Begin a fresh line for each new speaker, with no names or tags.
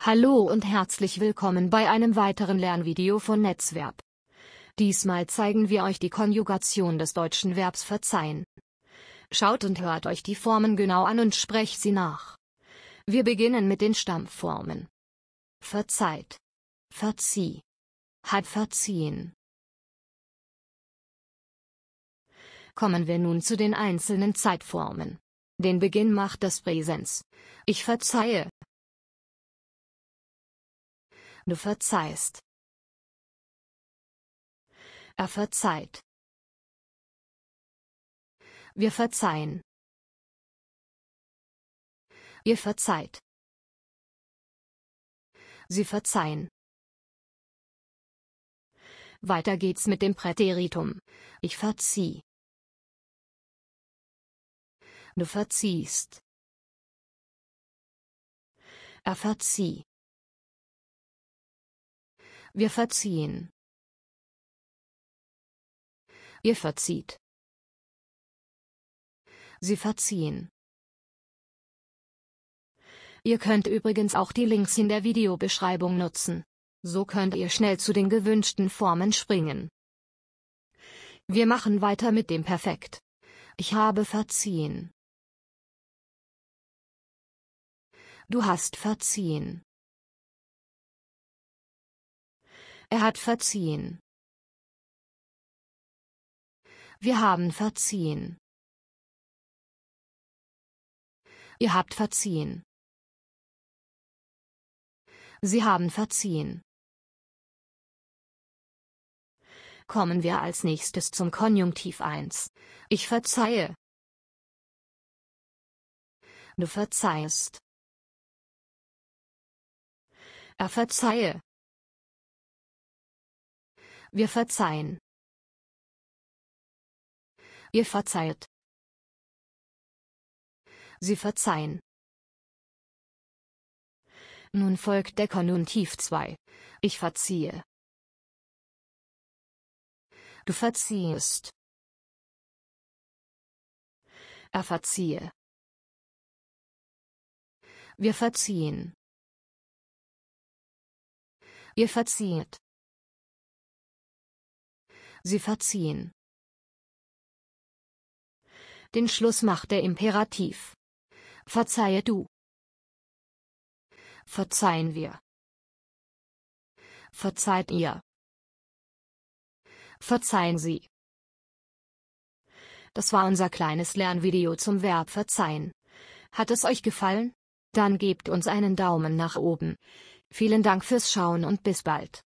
Hallo und herzlich willkommen bei einem weiteren Lernvideo von Netzverb. Diesmal zeigen wir euch die Konjugation des deutschen Verbs verzeihen. Schaut und hört euch die Formen genau an und sprecht sie nach. Wir beginnen mit den Stammformen. Verzeiht. Verzieh. Hat verziehen. Kommen wir nun zu den einzelnen Zeitformen. Den Beginn macht das Präsens. Ich verzeihe,
Du verzeihst. Er verzeiht. Wir verzeihen. Ihr verzeiht. Sie verzeihen. Weiter geht's mit dem Präteritum. Ich verzieh. Du verziehst. Er verzieh. Wir verziehen. Ihr verzieht.
Sie verziehen. Ihr könnt übrigens auch die Links in der Videobeschreibung nutzen. So könnt ihr schnell zu den gewünschten Formen springen. Wir machen weiter mit dem Perfekt.
Ich habe verziehen. Du hast verziehen. Er hat verziehen. Wir haben verziehen. Ihr habt verziehen. Sie haben verziehen. Kommen wir als nächstes zum Konjunktiv 1. Ich verzeihe. Du verzeihst. Er verzeihe. Wir verzeihen. Ihr verzeiht. Sie verzeihen. Nun folgt der Konjunktiv 2. Ich verziehe. Du verziehst. Er verziehe. Wir verziehen. Ihr verzieht. Sie verziehen. Den Schluss macht der Imperativ. Verzeihe du. Verzeihen wir. Verzeiht ihr.
Verzeihen Sie. Das war unser kleines Lernvideo zum Verb verzeihen. Hat es euch gefallen? Dann gebt uns einen Daumen nach oben. Vielen Dank fürs Schauen und bis bald.